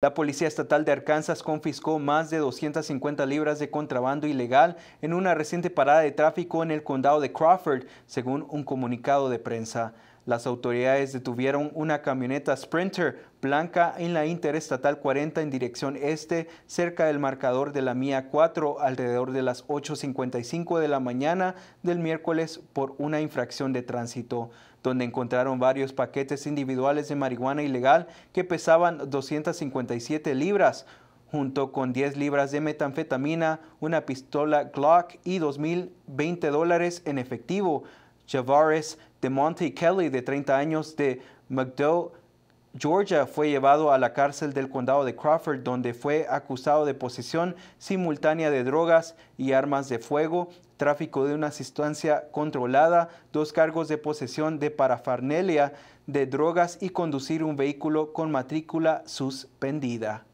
La Policía Estatal de Arkansas confiscó más de 250 libras de contrabando ilegal en una reciente parada de tráfico en el condado de Crawford, según un comunicado de prensa. Las autoridades detuvieron una camioneta Sprinter blanca en la Interestatal 40 en dirección este, cerca del marcador de la Mía 4, alrededor de las 8.55 de la mañana del miércoles por una infracción de tránsito, donde encontraron varios paquetes individuales de marihuana ilegal que pesaban 257 libras junto con 10 libras de metanfetamina, una pistola Glock y 2.020 dólares en efectivo. Javares de Monte Kelly, de 30 años, de McDowell, Georgia, fue llevado a la cárcel del condado de Crawford, donde fue acusado de posesión simultánea de drogas y armas de fuego, tráfico de una sustancia controlada, dos cargos de posesión de parafarnelia de drogas y conducir un vehículo con matrícula suspendida.